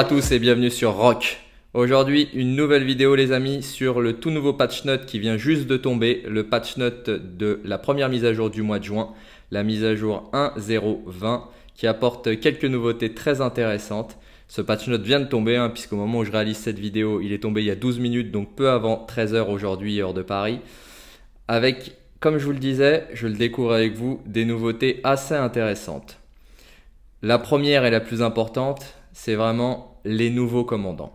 à tous et bienvenue sur Rock. Aujourd'hui, une nouvelle vidéo les amis sur le tout nouveau patch note qui vient juste de tomber, le patch note de la première mise à jour du mois de juin, la mise à jour 1.0.20 qui apporte quelques nouveautés très intéressantes. Ce patch note vient de tomber hein, puisqu'au moment où je réalise cette vidéo, il est tombé il y a 12 minutes, donc peu avant 13h aujourd'hui, hors de Paris. Avec, comme je vous le disais, je le découvre avec vous, des nouveautés assez intéressantes. La première et la plus importante, c'est vraiment les nouveaux commandants.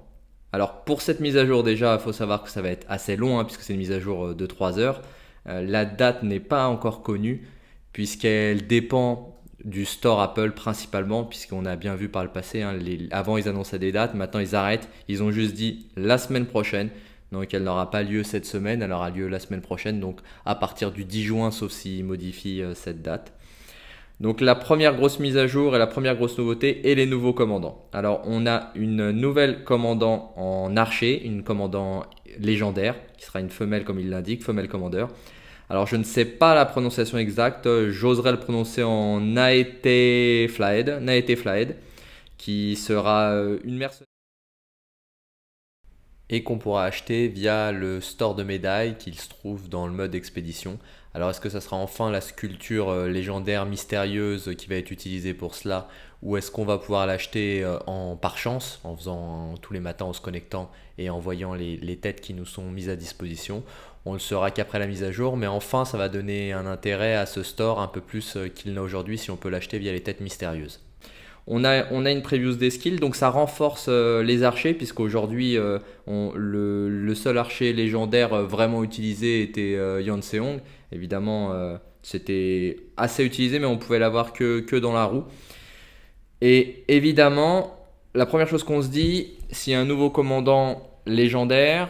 Alors pour cette mise à jour déjà, il faut savoir que ça va être assez long, hein, puisque c'est une mise à jour euh, de 3 heures. Euh, la date n'est pas encore connue, puisqu'elle dépend du store Apple principalement, puisqu'on a bien vu par le passé, hein, avant ils annonçaient des dates, maintenant ils arrêtent, ils ont juste dit la semaine prochaine, donc elle n'aura pas lieu cette semaine, elle aura lieu la semaine prochaine, donc à partir du 10 juin, sauf s'ils modifient euh, cette date. Donc la première grosse mise à jour et la première grosse nouveauté est les nouveaux commandants. Alors on a une nouvelle commandant en archer, une commandant légendaire, qui sera une femelle comme il l'indique, femelle commandeur. Alors je ne sais pas la prononciation exacte, j'oserais le prononcer en Naete Flaed, qui sera euh, une mercenaire et qu'on pourra acheter via le store de médailles qu'il se trouve dans le mode expédition alors est-ce que ça sera enfin la sculpture euh, légendaire, mystérieuse qui va être utilisée pour cela Ou est-ce qu'on va pouvoir l'acheter euh, en par chance, en faisant tous les matins en se connectant et en voyant les, les têtes qui nous sont mises à disposition on le saura qu'après la mise à jour, mais enfin ça va donner un intérêt à ce store un peu plus euh, qu'il n'a aujourd'hui si on peut l'acheter via les têtes mystérieuses. On a, on a une preview des skills, donc ça renforce euh, les archers, puisqu'aujourd'hui, aujourd'hui euh, le, seul archer légendaire euh, vraiment utilisé était euh, Seong. Évidemment, c'était assez utilisé, mais on pouvait l'avoir que, que dans la roue. Et évidemment, la première chose qu'on se dit, si un nouveau commandant légendaire,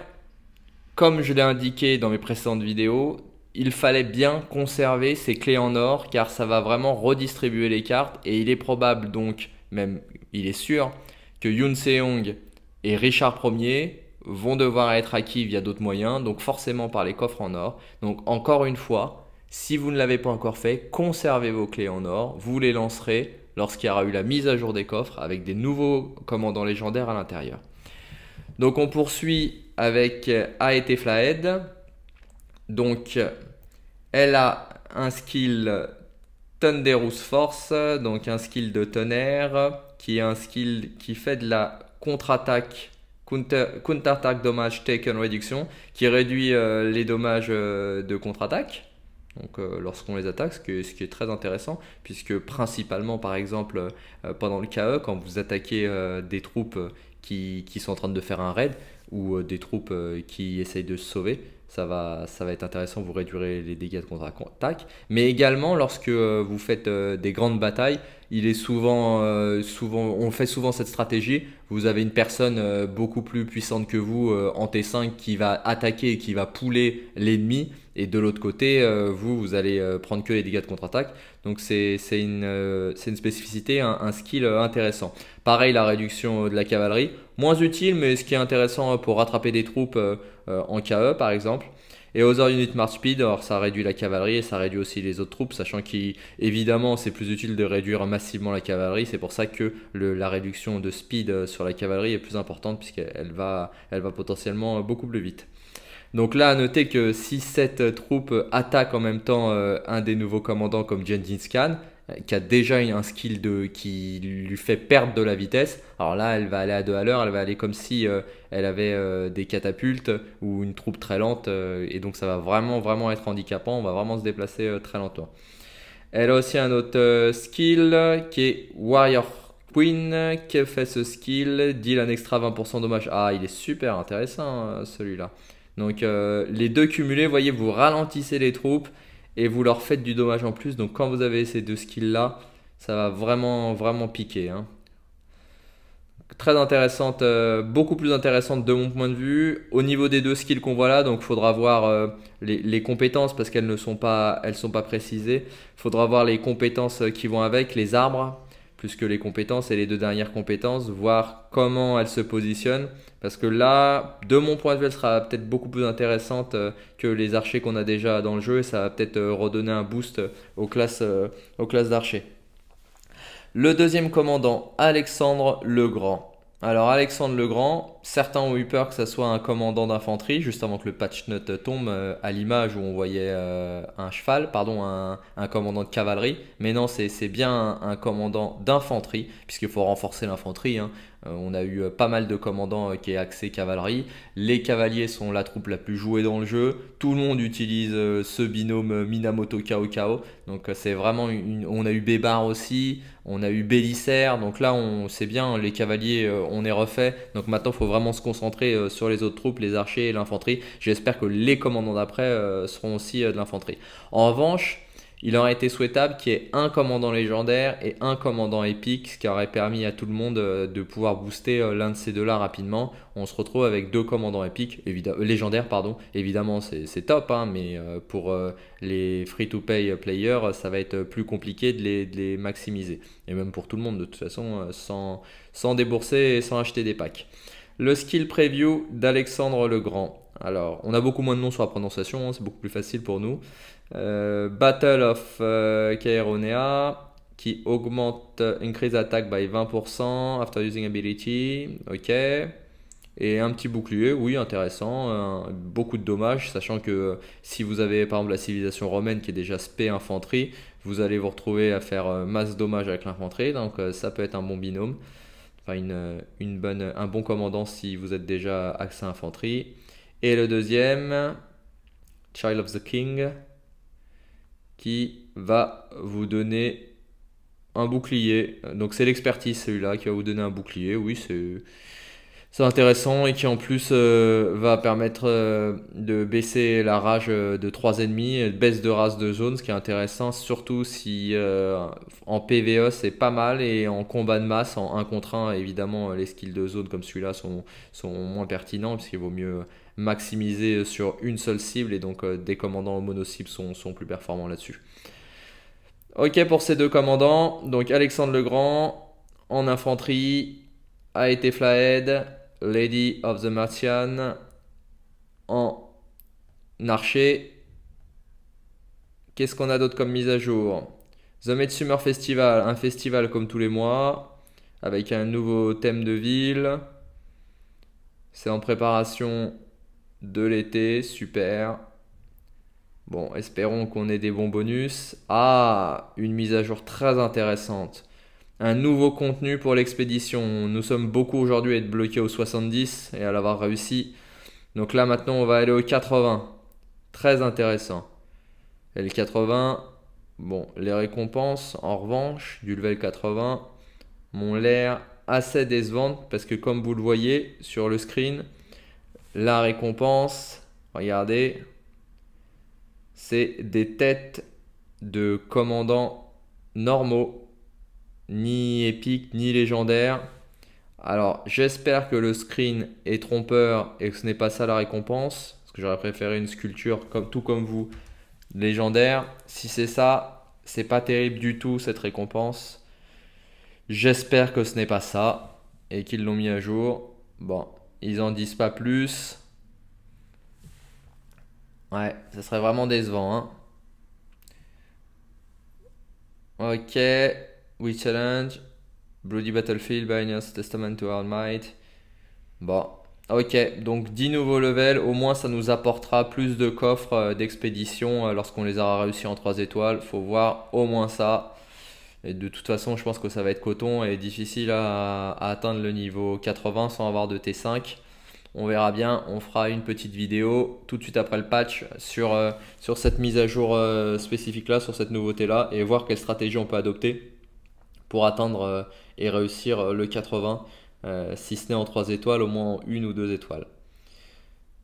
comme je l'ai indiqué dans mes précédentes vidéos, il fallait bien conserver ces clés en or car ça va vraiment redistribuer les cartes et il est probable donc, même il est sûr, que Yoon Seong et Richard Ier vont devoir être acquis via d'autres moyens, donc forcément par les coffres en or. Donc encore une fois, si vous ne l'avez pas encore fait, conservez vos clés en or, vous les lancerez lorsqu'il y aura eu la mise à jour des coffres avec des nouveaux commandants légendaires à l'intérieur. Donc on poursuit avec Aeteflaed. Donc, elle a un skill Thunderous Force, donc un skill de tonnerre, qui est un skill qui fait de la contre-attaque, counter-attaque dommage, dommage taken reduction, qui réduit euh, les dommages euh, de contre-attaque. Donc euh, lorsqu'on les attaque, ce, qui est très intéressant, puisque principalement par exemple pendant le KE, quand vous attaquez des troupes qui, qui, sont en train de faire un raid, ou des troupes qui essayent de se sauver, ça va, ça va être intéressant, vous réduirez les dégâts de contre-attaque. Mais également, lorsque euh, vous faites euh, des grandes batailles, il est souvent, euh, souvent, on fait souvent cette stratégie. Vous avez une personne beaucoup plus puissante que vous en T5 qui va attaquer et qui va pouler l'ennemi. Et de l'autre côté, euh, vous, vous allez euh, prendre que les dégâts de contre-attaque. Donc c'est une, euh, une, spécificité, un, skill intéressant. Pareil, la réduction de la cavalerie. Moins utile, mais ce qui est intéressant pour rattraper des troupes en KE par exemple. Et Other Unit March Speed, alors ça réduit la cavalerie et ça réduit aussi les autres troupes, sachant qu'évidemment c'est plus utile de réduire massivement la cavalerie, c'est pour ça que la réduction de speed sur la cavalerie est plus importante puisqu'elle va, elle va potentiellement beaucoup plus vite. Donc là, à noter que si cette troupe attaque en même temps euh, un des nouveaux commandants comme Jen Khan, euh, qui a déjà un skill qui lui fait perdre de la vitesse. Alors là, elle va aller à deux à l'heure, elle va aller comme si euh, elle avait des catapultes ou une troupe très lente, et donc ça va vraiment, vraiment être handicapant, on va vraiment se déplacer très lentement. Elle a aussi un autre skill qui est Warrior Queen, qui fait ce skill, deal un extra 20% dommage. Ah, il est super intéressant hein, celui-là. Donc euh, les deux cumulés, voyez, vous ralentissez les troupes et vous leur faites du dommage en plus. Donc quand vous avez ces deux skills-là, ça va vraiment, vraiment piquer. Hein. Très intéressante, euh, beaucoup plus intéressante de mon point de vue. Au niveau des deux skills qu'on voit là, donc faudra voir euh, les, compétences parce qu'elles ne sont pas, elles sont pas précisées. Faudra voir les compétences qui vont avec, les arbres Puisque les compétences et les deux dernières compétences, voir comment elles se positionnent. Parce que là, de mon point de vue, elle sera peut-être beaucoup plus intéressante euh, que les archers qu'on a déjà dans le jeu et ça va peut-être euh, redonner un boost euh, aux classes, aux classes d'archers. Le deuxième commandant, Alexandre le Grand. Alors Alexandre le Grand, certains ont eu peur que ça soit un commandant d'infanterie, juste avant que le patch note tombe, euh, à l'image où on voyait euh, un cheval, pardon, un, commandant de cavalerie. Mais non, c'est bien un, un commandant d'infanterie, puisqu'il faut renforcer l'infanterie. Hein. Euh, on a eu euh, pas mal de commandants euh, qui est axé cavalerie. Les cavaliers sont la troupe la plus jouée dans le jeu. Tout le monde utilise ce binôme Minamoto Kao Donc c'est vraiment une... On a eu Bébar aussi, on a eu Bélissère. Donc là, on sait bien, les cavaliers, on est refait. Donc maintenant, il faut vraiment se concentrer sur les autres troupes, les archers et l'infanterie. J'espère que les commandants d'après seront aussi de l'infanterie. En revanche, il aurait été souhaitable qu'il y ait un commandant légendaire et un commandant épique, ce qui aurait permis à tout le monde euh, de pouvoir booster euh, l'un de ces deux-là rapidement. On se retrouve avec deux commandants épiques, évidemment, euh, légendaires, pardon. Évidemment, c'est top, hein, mais pour les free-to-pay players, ça va être plus compliqué de les, maximiser. Et même pour tout le monde, de toute façon, sans, sans débourser et sans acheter des packs. Le skill preview d'Alexandre le Grand. Alors, on a beaucoup moins de noms sur la prononciation, hein, c'est beaucoup plus facile pour nous. Euh, Battle of euh, qui augmente euh, Increase Attack by 20% after using ability. Ok. Et un petit bouclier, oui, intéressant. Euh, beaucoup de dommages, sachant que si vous avez par exemple la civilisation romaine qui est déjà spé infanterie, vous allez vous retrouver à faire masse dommages avec l'infanterie. Donc, ça peut être un bon binôme. Enfin, un bon commandant si vous êtes déjà axé infanterie. Et le deuxième, Child of the King, qui va vous donner un bouclier. Donc c'est l'expertise celui-là qui va vous donner un bouclier. Oui, c'est intéressant et qui en plus euh, va permettre euh, de baisser la rage euh, de 3 ennemis, baisse de race de zone, ce qui est intéressant surtout si en PVE c'est pas mal et en combat de masse, en 1 contre 1 évidemment les skills de zone comme celui-là sont, sont moins pertinents puisqu'il vaut mieux maximiser euh, sur une seule cible et donc euh, des commandants mono sont, sont, plus performants là-dessus. Ok pour ces deux commandants, donc Alexandre le Grand en infanterie a été Lady of the Martian en archer. Qu'est-ce qu'on a d'autre comme mise à jour The Midsummer Festival, un festival comme tous les mois, avec un nouveau thème de ville. C'est en préparation de l'été, super. Bon, espérons qu'on ait des bons bonus. Ah, une mise à jour très intéressante. Un nouveau contenu pour l'expédition. Nous sommes beaucoup aujourd'hui à être bloqués au 70 et à l'avoir réussi. Donc là maintenant on va aller au 80. Très intéressant. Et le 80, bon, les récompenses en revanche du level 80 m'ont l'air assez décevantes parce que comme vous le voyez sur le screen, la récompense, regardez, c'est des têtes de commandants normaux, ni épiques, ni légendaires. Alors j'espère que le screen est trompeur et que ce n'est pas ça la récompense, parce que j'aurais préféré une sculpture tout comme vous, légendaire. Si c'est ça, c'est pas terrible du tout cette récompense. J'espère que ce n'est pas ça et qu'ils l'ont mis à jour. Bon, ils en disent pas plus. Ouais, ça serait vraiment décevant. Hein. Ok. We challenge. Bloody Battlefield, by Binance, Testament to Our Might. Bon. Ok, donc 10 nouveaux levels, au moins ça nous apportera plus de coffres euh, d'expédition euh, lorsqu'on les aura réussi en 3 étoiles. Faut voir au moins ça de toute façon, je pense que ça va être coton et difficile à, atteindre le niveau 80 sans avoir de T5. On verra bien, on fera une petite vidéo tout de suite après le patch sur, euh, sur cette mise à jour euh, spécifique là, sur cette nouveauté là, et voir quelle stratégie on peut adopter pour atteindre euh, et réussir le 80, si ce n'est en 3 étoiles, au moins une ou deux étoiles.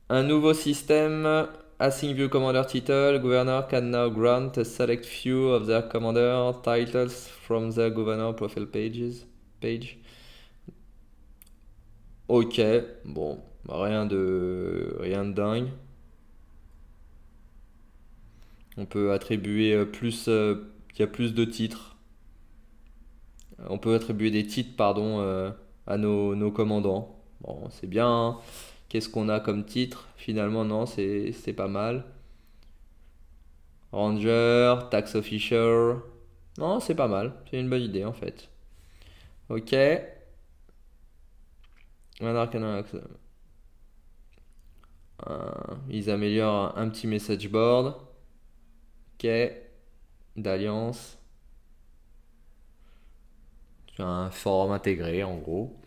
Un nouveau système Async View Commander Title, Governor can now grant a select few of their commander titles from their Governor profile pages. Page. Ok, bon, rien de rien de dingue. On peut attribuer euh, plus, euh, il y a plus de titres. On peut attribuer des titres, pardon, euh, à nos, commandants. Bon, c'est bien. Hein. Qu'est-ce qu'on a comme titre Finalement, non, c'est pas mal. Ranger, Tax Officer. Non, c'est pas mal. C'est une bonne idée en fait. Ok. Euh, ils améliorent un petit message board. Ok. D'alliance. Un forum intégré en gros.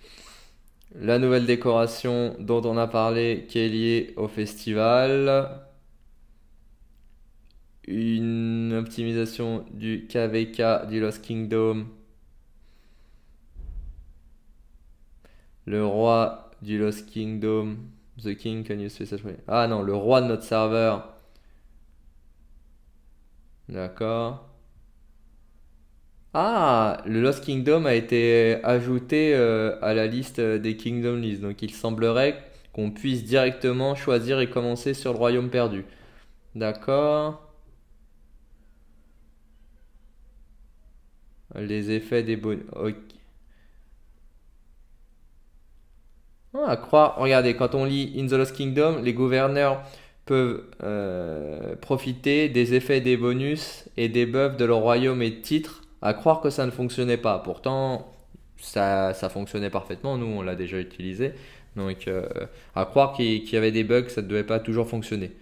La nouvelle décoration dont on a parlé qui est liée au festival. Une optimisation du KVK du Lost Kingdom. Le roi du Lost Kingdom. The King can use Ah non, le roi de notre serveur. D'accord. Ah, le Lost Kingdom a été ajouté euh, à la liste euh, des Kingdom List, donc il semblerait qu'on puisse directement choisir et commencer sur le Royaume perdu. D'accord. Les effets des bonus. Ah, croire. Regardez, quand on lit In the Lost Kingdom, les gouverneurs peuvent euh, profiter des effets des bonus et des buffs de leur royaume et titres à croire que ça ne fonctionnait pas. Pourtant, ça, ça fonctionnait parfaitement, nous on l'a déjà utilisé. Donc euh, à croire qu'il y avait des bugs, ça ne devait pas toujours fonctionner.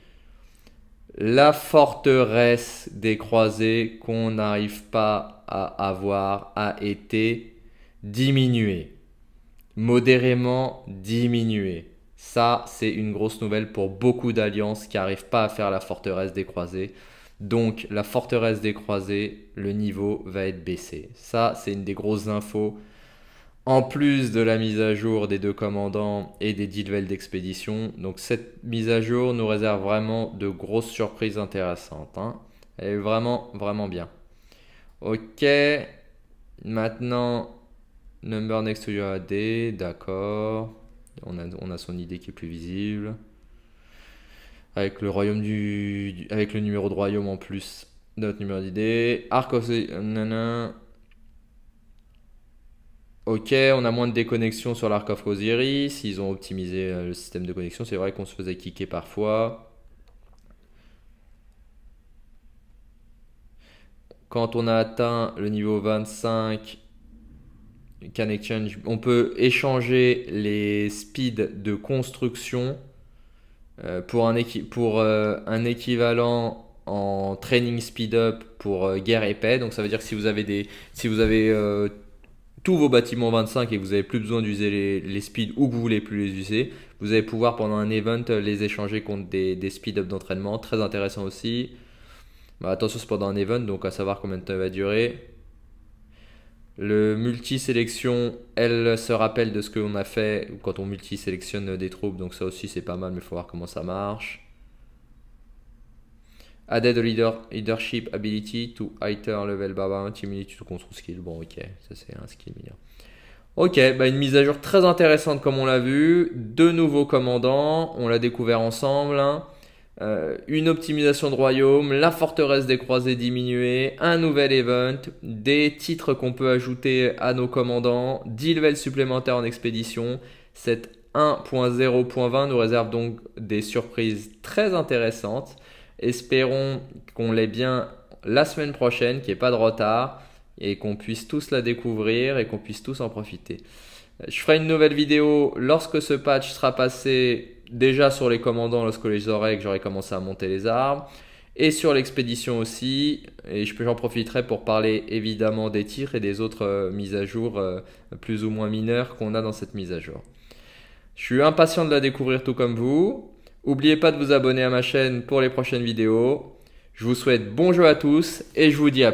La forteresse des croisés qu'on n'arrive pas à avoir a été diminuée. Modérément diminuée. Ça, c'est une grosse nouvelle pour beaucoup d'alliances qui n'arrivent pas à faire la forteresse des croisés. Donc la forteresse des croisés, le niveau va être baissé. Ça, c'est une des grosses infos. En plus de la mise à jour des deux commandants et des levels d'expédition. Donc cette mise à jour nous réserve vraiment de grosses surprises intéressantes. Hein. Elle est vraiment, vraiment bien. Ok. Maintenant, number next to your AD. D'accord. On a, on a son idée qui est plus visible avec le royaume du, avec le numéro de royaume en plus notre numéro d'idée. Arc Ok, on a moins de déconnexion sur l'Arc of Osiris. Ils ont optimisé euh, le système de connexion. C'est vrai qu'on se faisait kicker parfois. Quand on a atteint le niveau 25, on peut échanger les speeds de construction euh, pour un, pour, euh, un équivalent en training speed up pour euh, guerre et paix. Donc ça veut dire que si vous avez des, si vous avez tous vos bâtiments 25 et que vous n'avez plus besoin d'user les, speeds ou que vous voulez plus les user, vous allez pouvoir pendant un event les échanger contre des, speed up d'entraînement. Très intéressant aussi. Bah, attention, c'est pendant un event, donc à savoir combien de temps il va durer. Le multi-sélection, elle se rappelle de ce qu'on a fait quand on multi-sélectionne des troupes, donc ça aussi c'est pas mal, mais il faut voir comment ça marche. Added leader, leadership ability to higher level baba, intimidate to control skill. Bon, ok, ça c'est un skill mineur. Ok, bah, une mise à jour très intéressante comme on l'a vu. Deux nouveaux commandants, on l'a découvert ensemble. Hein. Euh, une optimisation de royaume, la forteresse des croisés diminuée, un nouvel event, des titres qu'on peut ajouter à nos commandants, 10 levels supplémentaires en expédition. Cette 1.0.20 nous réserve donc des surprises très intéressantes. Espérons qu'on l'ait bien la semaine prochaine, qu'il n'y ait pas de retard et qu'on puisse tous la découvrir et qu'on puisse tous en profiter. Euh, je ferai une nouvelle vidéo lorsque ce patch sera passé déjà sur les commandants lorsque les aurais que j'aurais commencé à monter les armes et sur l'expédition aussi. Et j'en profiterai pour parler évidemment des tirs et des autres euh, mises à jour euh, plus ou moins mineures qu'on a dans cette mise à jour. Je suis impatient de la découvrir tout comme vous. N'oubliez pas de vous abonner à ma chaîne pour les prochaines vidéos. Je vous souhaite bon jeu à tous et je vous dis à